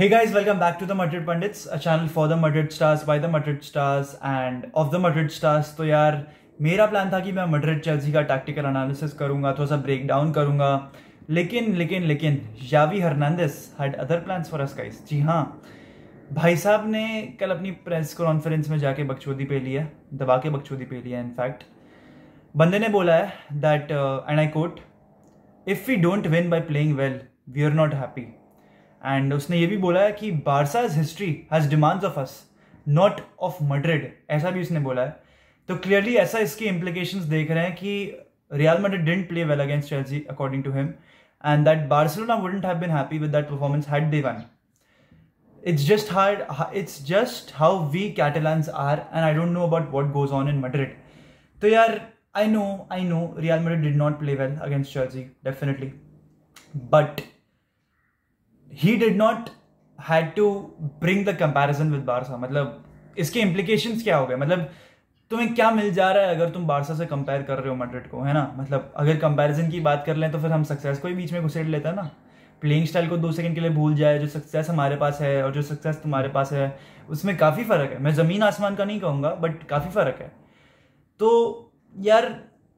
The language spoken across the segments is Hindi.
Hey guys, welcome back to the Madrid Pundits, a channel for the Madrid stars, by the Madrid stars and of the Madrid stars. तो यार मेरा प्लान था कि मैं मड्रिड चेल्सी का टैक्टिकल एनालिसिस करूंगा थोड़ा सा ब्रेक डाउन करूंगा लेकिन लेकिन लेकिन यावी Hernandez had other plans for us guys जी हाँ भाई साहब ने कल अपनी प्रेस कॉन्फ्रेंस में जाके बकचोदी पे लिया दबा के बकचोदी पे लिया इनफैक्ट बंदे ने बोला है that and I quote if we don't win by playing well we are not happy and उसने ये भी बोला है कि Barça's history has demands of us not of Madrid ऐसा भी उसने बोला है तो क्लियरली ऐसा इसकी इम्प्लीकेशन देख रहे हैं कि Real Madrid didn't play well against Chelsea according to him and that Barcelona wouldn't have been happy with that performance had they won it's just hard it's just how we Catalans are and I don't know about what goes on in Madrid तो यार I know I know Real Madrid did not play well against Chelsea definitely but he did not had to bring the comparison with Barca मतलब इसके इम्प्लीकेशन क्या हो गए मतलब तुम्हें क्या मिल जा रहा है अगर तुम बारसा से कंपेयर कर रहे हो मड्रिड को है ना मतलब अगर कंपेरिजन की बात कर लें तो फिर हम सक्सेस को ही बीच में घुसेड़ लेते हैं ना प्लेइंग स्टाइल को दो सेकंड के लिए भूल जाए जो सक्सेस हमारे पास है और जो सक्सेस तुम्हारे hmm. पास है उसमें काफ़ी फ़र्क है मैं ज़मीन आसमान का नहीं कहूँगा बट काफ़ी फ़र्क है तो यार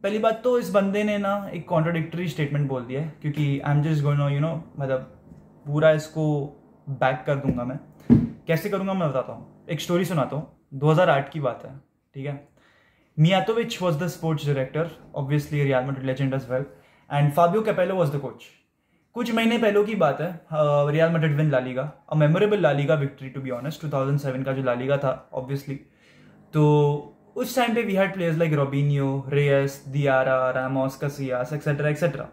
पहली बात तो इस बंदे ने ना एक कॉन्ट्रोडिक्टरी स्टेटमेंट बोल दिया है क्योंकि I am just going no you know मतलब पूरा इसको बैक कर दूंगा मैं कैसे करूंगा मैं बताता हूँ एक स्टोरी सुनाता हूँ 2008 की बात है ठीक है Mijatovic was the sports director obviously Real Madrid legend as well and Fabio Capello Capello the coach कुछ महीने पहले की बात है Real Madrid win La Liga a memorable La Liga victory to be honest 2007 का जो लालीगा था ऑब्वियसली तो उस टाइम पे we had players like Robinho Reyes Diarra Ramos Casillas etcetera etcetera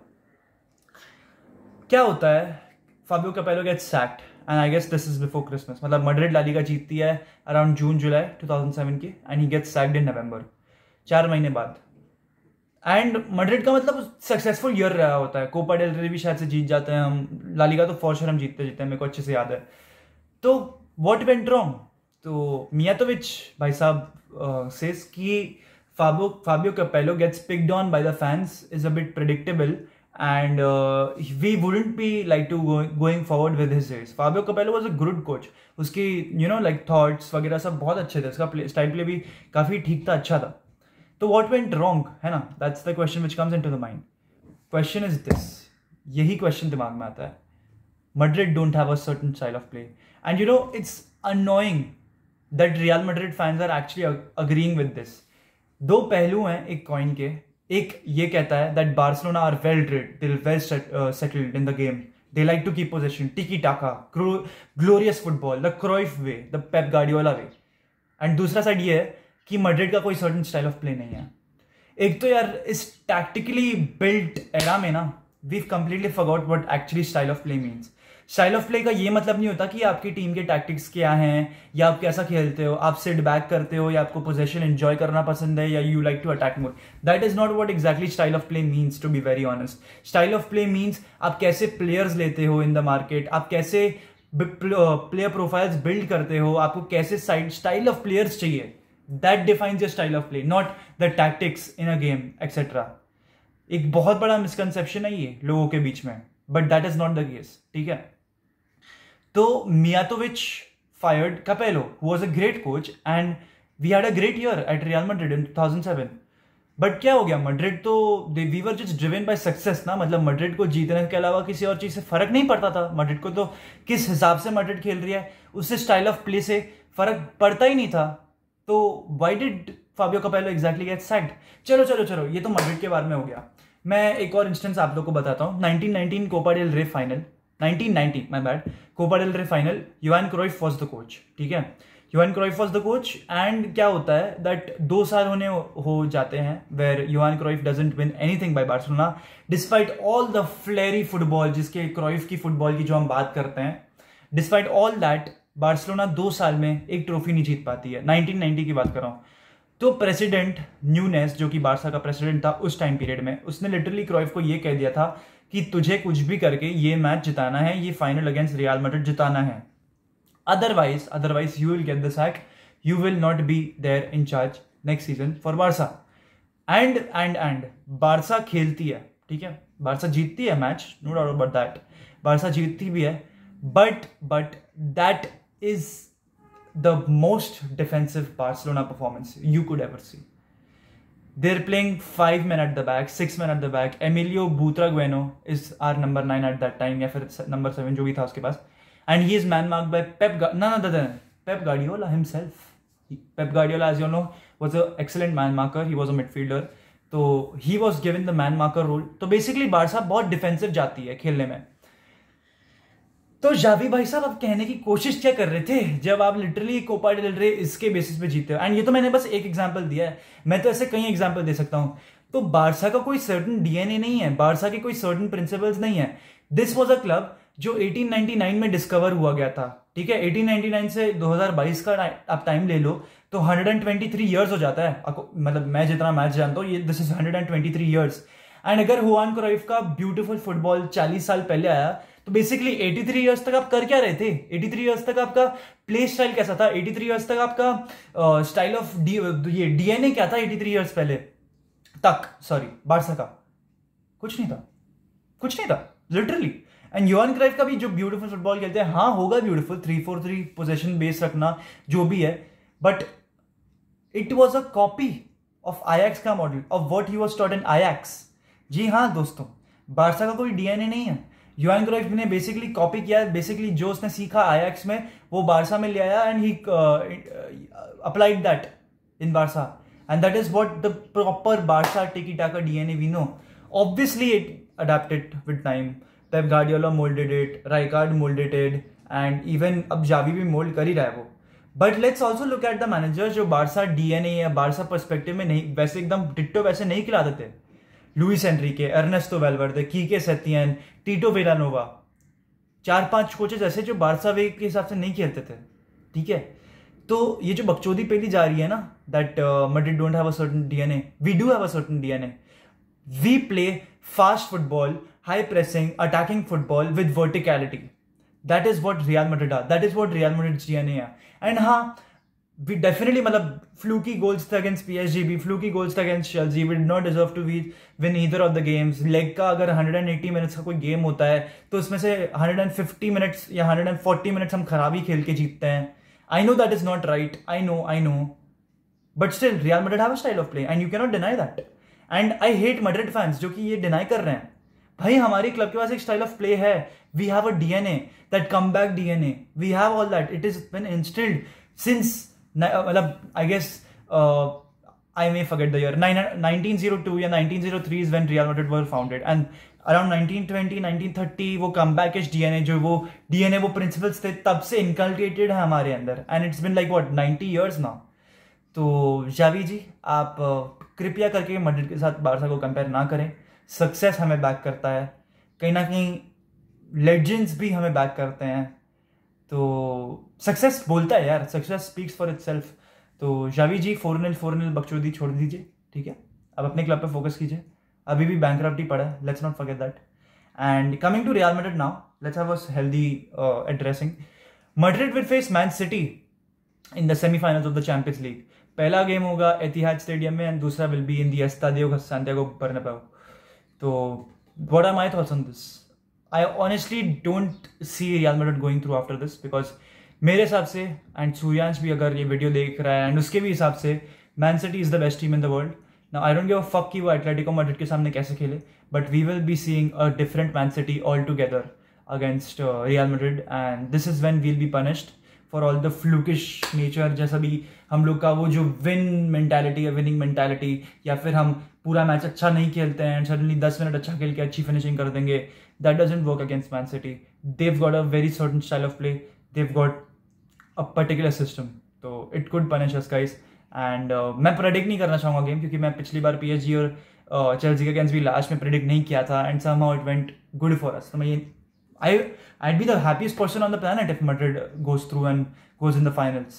क्या होता है Fabio Capello get sacked and I guess this is before Christmas मतलब मड्रिड लालिगा जीतती है अराउंड जून जुलाई 2007 की and he gets sacked in November चार महीने बाद एंड मड्रिड का मतलब सक्सेसफुल ईयर रहा होता है कोपा डेल रे भी शायद से जीत जाते हैं हम लालिगा तो फॉर श्योर हम जीतते जीते हैं मेरे को अच्छे से याद है तो वॉट वेंट रॉन्ग तो मिया तो विच भाई साहब सेस कि Fabio Fabio Capello gets picked on by the fans is a bit predictable and uh, we wouldn't be like to go, going forward with his days. Fabio Capello was a good coach. uski you know like thoughts wagera sab bahut acche the uska play, style play bhi kafi theek tha acha tha so what went wrong hai na that's the question which comes into the mind. Question is this yahi question dimag mein aata hai Madrid don't have a certain style of play and you know it's annoying that Real Madrid fans are actually agreeing with this. दो पहलू हैं एक कॉइन के एक ये कहता है that Barcelona are well drilled well settled in the game they like to keep position tiki taka glorious football the Cruyff way the गाड़ी वाला वे एंड दूसरा साइड ये है कि मड्रिड का कोई सर्टन स्टाइल ऑफ प्ले नहीं है एक तो यार इस टैक्टिकली बिल्ट एरा में ना we completely forgot what actually style of play means style of play का ये मतलब नहीं होता कि आपकी टीम के टैक्टिक्स क्या हैं या आप कैसा खेलते हो आप सिट बैक करते हो या आपको पोजेशन एंजॉय करना पसंद है या you like to attack more that is not what exactly style of play means to be very honest style of play means आप कैसे प्लेयर्स लेते हो इन द मार्केट आप कैसे प्लेयर प्रोफाइल्स बिल्ड करते हो आपको कैसे साइड स्टाइल ऑफ प्लेयर्स चाहिए that defines your style of play not the tactics in a game etcetera एक बहुत बड़ा मिसकनसेप्शन है ये लोगों के बीच में but that is not the case ठीक है So तो Mijatovic fired Capello, who was a great coach, and we had a great year at Real Madrid in 2007. But क्या हो गया मड्रिड तो they we were just driven by success ना मतलब मड्रिड को जीतने के अलावा किसी और चीज़ से फर्क नहीं पड़ता था मड्रिड को तो किस हिसाब से मड्रिड खेल रही है उससे स्टाइल ऑफ प्ले से फर्क पड़ता ही नहीं था तो why did Fabio Capello exactly get sacked चलो चलो चलो ये तो मड्रिड के बारे में हो गया मैं एक और इंस्टेंस आप लोग को बताता हूँ nineteen nineteen Copa del Rey final 1990 my bad Copa del Rey final Johan Cruyff was the coach ठीक है Johan Cruyff was the coach and क्या होता है दैट दो साल होने हो जाते हैं where Johan Cruyff doesn't win anything by Barcelona despite all the flowery football जिसके क्रॉइफ की फुटबॉल की जो हम बात करते हैं डिस्पाइट ऑल दैट बार्सिलोना दो साल में एक ट्रॉफी नहीं जीत पाती है 1990 की बात कर रहा हूँ तो प्रेसिडेंट न्यूनेस जो कि बारसा का प्रेसिडेंट था उस टाइम पीरियड में उसने लिटरली क्रॉइफ को यह कह दिया था कि तुझे कुछ भी करके ये मैच जिताना है ये फाइनल अगेंस्ट रियाल मैड्रिड जिताना है otherwise otherwise you will get the sack you will not be there in charge next season for Barca and and and Barca खेलती है ठीक है बारसा जीतती है match no doubt about that Barca जीतती भी है but but that is the most defensive Barcelona performance you could ever see. They're playing five men at the back, six men at the back. Emilio Butragueno is our number nine at that time, या फिर number seven जो भी था उसके पास. And he is man marked by Pep Ga- none other than Pep Guardiola himself. Pep Guardiola, as you all know, was an excellent man marker. He was a midfielder. तो he was given the man marker role तो बेसिकली बारसा बहुत डिफेंसिव जाती है खेलने में तो जावी भाई साहब आप कहने की कोशिश क्या कर रहे थे जब आप लिटरली कोपा डेल रे इसके बेसिस पे जीते हो एंड ये तो मैंने बस एक एग्जांपल दिया है मैं तो ऐसे कई एग्जांपल दे सकता हूं तो बारसा का कोई सर्टन डीएनए नहीं है बारसा के कोई सर्टन प्रिंसिपल्स नहीं है दिस वॉज अ क्लब जो 1899 में डिस्कवर हुआ गया था ठीक है 1899 से 2022 का आप टाइम ले लो तो 123 इयर्स हो जाता है मतलब मैं जितना मैच जानता हूँ ये दिस इज 123 इयर्स एंड अगर हुआन क्राइफ का ब्यूटीफुल फुटबॉल 40 साल पहले आया तो बेसिकली 83 थ्री ईयर्स तक आप कर क्या रहे थे 83 थ्री ईयर्स तक आपका प्ले स्टाइल कैसा था 83 थ्री ईयर्स तक आपका स्टाइल ऑफ डी ये डीएनए क्या था 83 थ्री ईयर्स पहले तक सॉरी बारसा का कुछ नहीं था कुछ नहीं था लिटरली एंड यून क्राइफ का भी जो ब्यूटीफुल फुटबॉल खेलते हैं हाँ होगा beautiful three four three position base रखना जो भी है but it was a copy of Ajax का model of what he was taught in Ajax जी हाँ दोस्तों बारसा का कोई डीएनए नहीं है यूएन क्रोइफ ने बेसिकली कॉपी किया बेसिकली जो उसने सीखा आयाक्स में वो बारसा में ले आया and he applied that in Barca and that is what the proper Barca tiki taka D N A we know obviously it adapted with time Pep Guardiola molded it rijkaard molded it and अब जावी भी मोल्ड कर ही रहा है वो but let's also look at the manager जो बारसा डी एन ए या बारसा परस्पेक्टिव में नहीं वैसे एकदम डिट्टो वैसे नहीं खिलाते थे Luis Enrique Ernesto Valverde Quique Setien Tito Vilanova चार पांच कोचेज ऐसे जो बारसा वे के हिसाब से नहीं खेलते थे ठीक है तो ये जो बकचोदी पहली जा रही है ना that Madrid don't have a certain DNA we do have a certain DNA we play fast football high pressing attacking football with verticality that is what Real Madrid that is what Real Madrid D N A and हाँ वी मतलब फ्लू we definitely matlab, मतलब, fluky goals against PSG भी fluky goals against Chelsea we did not deserve to we win either of the games leg का अगर हंड्रेड एंड 180 मिनट्स का कोई गेम होता है तो उसमें से हंड्रेड एंड फिफ्टी मिनट्स या हंड्रेड एंड फोर्टी मिनट्स हम खराब ही खेल के जीतते हैं I know that is not right I know I know but still Real Madrid have a style of play and you cannot deny that and I hate Madrid fans जो कि ये डिनाई कर रहे हैं भाई हमारी क्लब के पास एक स्टाइल ऑफ प्ले है we have a a that come back D N A we have all that it is been instilled since Uh, मतलब I guess I may forget the year 1902 या 1903 इज फाउंडेड एंड अराउंड 1920 1930 वो कम बैक एच डीएनए जो वो डीएनए वो प्रिंसिपल्स थे तब से इनकल्टेटेड है हमारे अंदर and it's been like what ninety years ना तो जावी जी आप uh, कृपया करके मड्रिड के साथ बारसा को कंपेयर ना करें सक्सेस हमें बैक करता है कहीं ना कहीं लेजेंड्स भी हमें बैक करते हैं तो सक्सेस बोलता है यार सक्सेस स्पीक्स फॉर इट तो Xavi ji four nil four nil बकचोदी छोड़ दीजिए ठीक है अब अपने क्लब पे फोकस कीजिए अभी भी बैंक पड़ा है let's not forget that and coming to Real Madrid now let's have us healthy addressing Madrid will face Man City in the semifinals of the Champions League पहला गेम होगा एतिहाद स्टेडियम में एंड दूसरा will be in the Estadio Santiago Bernabeu तो what are my thoughts on this I honestly don't see Real Madrid going through after this because मेरे हिसाब से एंड सूर्यांश भी अगर ये वीडियो देख रहा है एंड उसके भी हिसाब से Man City is the best team in the world ना I don't give a fuck कि वो एटलेटिको मैड्रिड के सामने कैसे खेले but we will be seeing a different Man City all together against Real Madrid and this is when we'll be punished for all the flukish nature जैसा भी हम लोग का वो जो विन मैंटेलिटी या विनिंग मैंटेलिटी या फिर हम पूरा मैच अच्छा नहीं खेलते हैं सडनली दस मिनट अच्छा खेल के अच्छी फिनिशिंग कर देंगे that doesn't work against Man City. They've got a very certain style of play. They've got a particular system. So it could punish us, guys. And uh, मैं predict नहीं करना चाहूँगा game क्योंकि मैं पिछली बार PSG और uh, Chelsea के against भी last predict नहीं किया and somehow it went good for us. तो so, मैं I I'd be the happiest person on the planet if Madrid goes through and goes in the finals.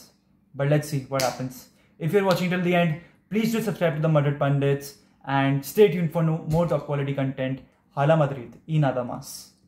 But let's see what happens. If you're watching till the end, please do subscribe to the Madrid Pundits and stay tuned for more top quality content. Ala Madrid y nada más.